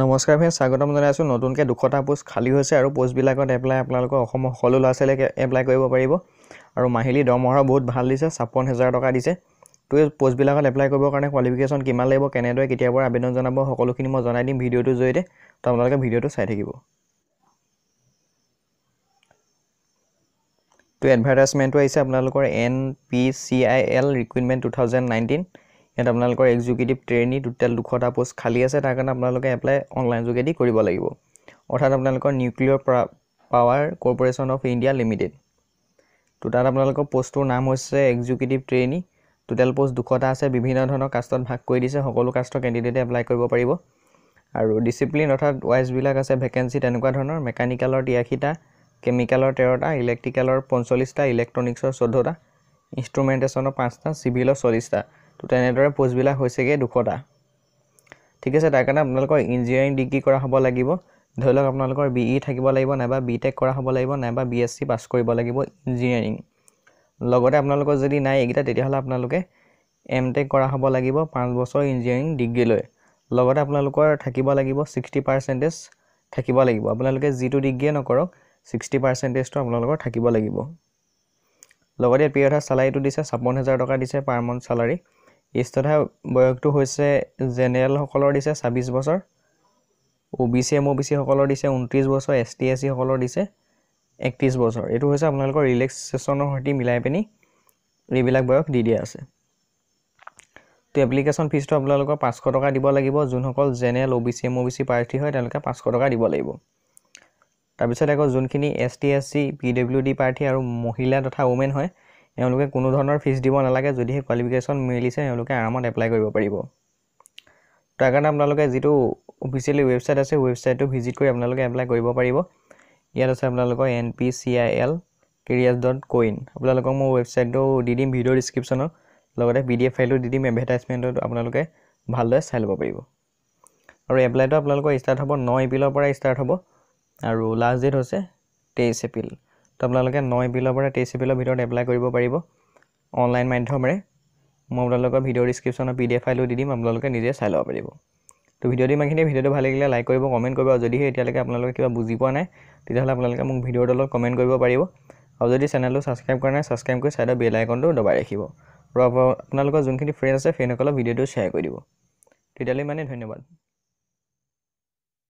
নমস্কাৰ ফ্ৰেণ্ড স্বাগতম জনাইছোঁ নতুনকৈ দুশটা পোষ্ট খালী হৈছে আৰু পোষ্টবিলাকত এপ্লাই আপোনালোকৰ অসমৰ সকলো ল'ৰা ছোৱালীকে এপ্লাই কৰিব পাৰিব আৰু মাহিলী দৰমহা বহুত ভাল দিছে ছাপন্ন হেজাৰ টকা দিছে তো এই পোষ্টবিলাকত এপ্লাই কৰিবৰ কাৰণে কোৱালিফিকেশ্যন কিমান লাগিব কেনেদৰে কেতিয়াৰ পৰা আবেদন জনাব সকলোখিনি মই জনাই দিম ভিডিঅ'টোৰ জৰিয়তে তো আপোনালোকে ভিডিঅ'টো চাই থাকিব তো এডভাৰটাইজমেণ্টটো আহিছে আপোনালোকৰ N P C I L recruitment two thousand nineteen ইয়াত আপোনালোকৰ এক্সিকিউটিভ ট্ৰেইনী টোটেল দুশটা পোষ্ট খালী আছে তাৰ কাৰণে আপোনালোকে এপ্লাই অনলাইন যোগেদি কৰিব লাগিব অৰ্থাৎ আপোনালোকৰ নিউক্লিয়ৰ পা power corporation of India limited তো তাত আপোনালোকৰ পোষ্টটোৰ নাম হৈছে এক্সিকিউটিভ ট্ৰেইনী টোটেল পোষ্ট দুশটা আছে বিভিন্ন ধৰণৰ কাষ্টত ভাগ কৰি দিছে সকলো কাষ্টৰ কেণ্ডিডেটে এপ্লাই কৰিব পাৰিব আৰু ডিচিপ্লিন অৰ্থাৎ ৱাইজবিলাক আছে ভেকেঞ্চি তেনেকুৱা ধৰণৰ মেকানিকেলৰ তিৰাশীটা কেমিকেলৰ তেৰটা ইলেক্ট্ৰিকেলৰ পঞ্চল্লিছটা ইলেক্ট্ৰনিক্সৰ চৈধ্যটা ইনষ্ট্ৰুমেণ্টেশ্যনৰ পাঁচটা চিভিলৰ চল্লিছটা তো তেনেদৰে পোষ্টবিলাক হৈছেগৈ দুশটা ঠিক আছে তাৰ কাৰণে আপোনালোকৰ ইঞ্জিনিয়াৰিং ডিগ্ৰী কৰা হ'ব লাগিব ধৰি লওক আপোনালোকৰ বি ই e থাকিব লাগিব নাইবা বি টেক কৰা হ'ব লাগিব নাইবা বি এছ চি পাছ কৰিব লাগিব ইঞ্জিনিয়াৰিং লগতে আপোনালোকৰ যদি নাই এইকেইটা তেতিয়াহ'লে আপোনালোকে এম টেক কৰা হ'ব লাগিব পাঁচ বছৰ ইঞ্জিনিয়াৰিং ডিগ্ৰী লৈ লগতে আপোনালোকৰ থাকিব লাগিব ছিক্সটি পাৰ্চেণ্টেজ থাকিব লাগিব আপোনালোকে যিটো ডিগ্ৰীয়ে নকৰক ছিক্সটি পাৰ্চেণ্টেজটো আপোনালোকৰ থাকিব লাগিব লগতে পি এফ চালাৰীটো দিছে ছাপন্ন হাজাৰ টকা দিছে পাৰ মান্থ চেলাৰী এইছ তথা বয়সটো হৈছে জেনেৰেলসকলৰ দিছে ছাব্বিছ বছৰ O' B C M O' B চিসকলৰ দিছে ঊনত্ৰিছ বছৰ এছ টি এছ চিসকলৰ দিছে একত্ৰিছ বছৰ এইটো হৈছে আপোনালোকৰ ৰিলেক্সেশ্যনৰ সৈতে মিলাই পিনি এইবিলাক বয়স দি দিয়া আছে তো এপ্লিকেশ্যন ফিজটো আপোনালোকৰ পাঁচশ টকা দিব লাগিব যোনসকল general O' B C M O' B C প্ৰাৰ্থী হয় তেওঁলোকে পাঁচশ টকা দিব লাগিব তাৰপিছত আকৌ যোনখিনি S T S C P W D প্ৰাৰ্থী আৰু মহিলা তথা ওমেন হয় এওঁলোকে কোনো ধৰণৰ ফিজ দিব নালাগে যদিহে কোৱালিফিকেশ্যন মিলিছে এওঁলোকে আৰামত এপ্লাই কৰিব পাৰিব তাৰ কাৰণে আপোনালোকে যিটো অফিচিয়েলি ৱেবছাইট আছে ৱেবছাইটটো ভিজিট কৰি আপোনালোকে এপ্লাই কৰিব পাৰিব ইয়াত আছে আপোনালোকৰ N P C I L career dot co in আপোনালোকক মই ৱেবছাইটটো দি দিম ভিডিঅ' ডিছক্ৰিপশ্যনত লগতে পি ডি এফ ফাইলটো দি দিম এডভাৰটাইজমেণ্টত আপোনালোকে ভালদৰে চাই ল'ব পাৰিব আৰু এপ্লাইটো আপোনালোকৰ ষ্টাৰ্ট হ'ব ন এপ্ৰিলৰ পৰা ষ্টাৰ্ট হ'ব আৰু লাষ্ট ডেট হৈছে তেইছ এপ্ৰিল তো আপোনালোকে ন এপ্ৰিলৰ পৰা তেইছ এপ্ৰিলৰ ভিতৰত এপ্লাই কৰিব পাৰিব অনলাইন মাধ্যমেৰে মই আপোনালোকৰ ভিডিঅ' ডিছক্ৰিপশ্যনৰ পি ডি এফ ফাইলো দি দিম আপোনালোকে নিজে চাই ল'ব পাৰিব তো ভিডিঅ'টো ইমানখিনি ভিডিঅ'টো ভাল লাগিলে লাইক কৰিব কমেণ্ট কৰিব আৰু যদিহে এতিয়ালৈকে আপোনালোকে কিবা বুজি পোৱা নাই তেতিয়াহ'লে আপোনালোকে মোক ভিডিঅ'ৰ তলত কমেণ্ট কৰিব পাৰিব আৰু যদি চেনেলটো ছাবস্ক্ৰাইব কৰা নাই ছাবস্ক্ৰাইব কৰি চাইডৰ বেল আইকনটো দবাই ৰাখিব আৰু আপোনালোকৰ যোনখিনি ফ্ৰেণ্ড আছে ফ্ৰেণ্ডসকলক ভিডিঅ'টো শ্বেয়াৰ কৰি দিব তেতিয়ালৈ ইমানেই ধন্যবাদ